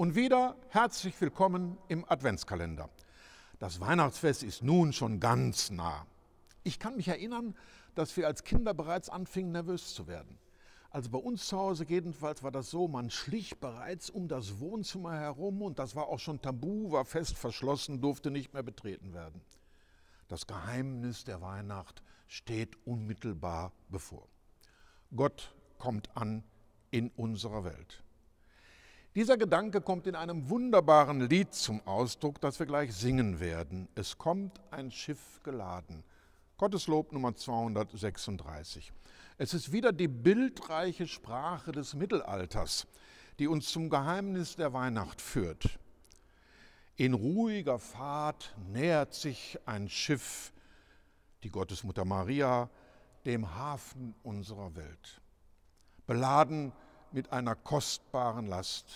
Und wieder herzlich willkommen im Adventskalender. Das Weihnachtsfest ist nun schon ganz nah. Ich kann mich erinnern, dass wir als Kinder bereits anfingen, nervös zu werden. Also bei uns zu Hause jedenfalls war das so, man schlich bereits um das Wohnzimmer herum und das war auch schon tabu, war fest verschlossen, durfte nicht mehr betreten werden. Das Geheimnis der Weihnacht steht unmittelbar bevor. Gott kommt an in unserer Welt. Dieser Gedanke kommt in einem wunderbaren Lied zum Ausdruck, das wir gleich singen werden. Es kommt ein Schiff geladen. Gotteslob Nummer 236. Es ist wieder die bildreiche Sprache des Mittelalters, die uns zum Geheimnis der Weihnacht führt. In ruhiger Fahrt nähert sich ein Schiff, die Gottesmutter Maria, dem Hafen unserer Welt. Beladen mit mit einer kostbaren Last,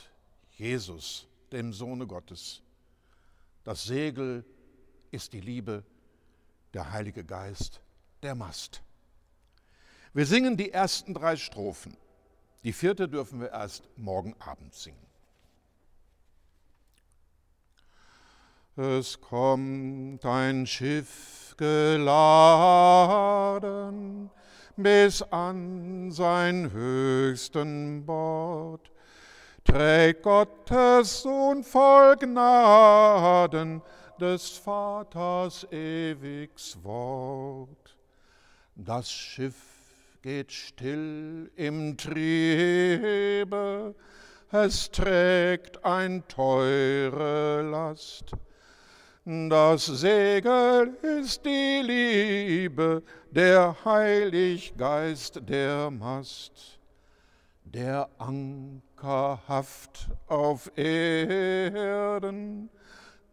Jesus, dem Sohne Gottes. Das Segel ist die Liebe, der Heilige Geist, der Mast. Wir singen die ersten drei Strophen. Die vierte dürfen wir erst morgen Abend singen. Es kommt ein Schiff geladen, bis an sein höchsten Bord. Trägt Gottes Sohn voll Gnaden des Vaters ewigs Wort. Das Schiff geht still im Triebe, es trägt ein teure Last. Das Segel ist die Liebe, der Heiliggeist der Mast, der ankerhaft auf Erden,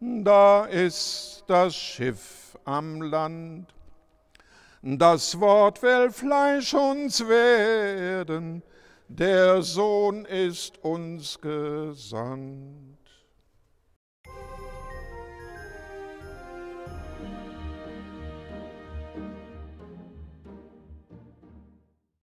da ist das Schiff am Land. Das Wort will Fleisch uns werden, der Sohn ist uns gesandt.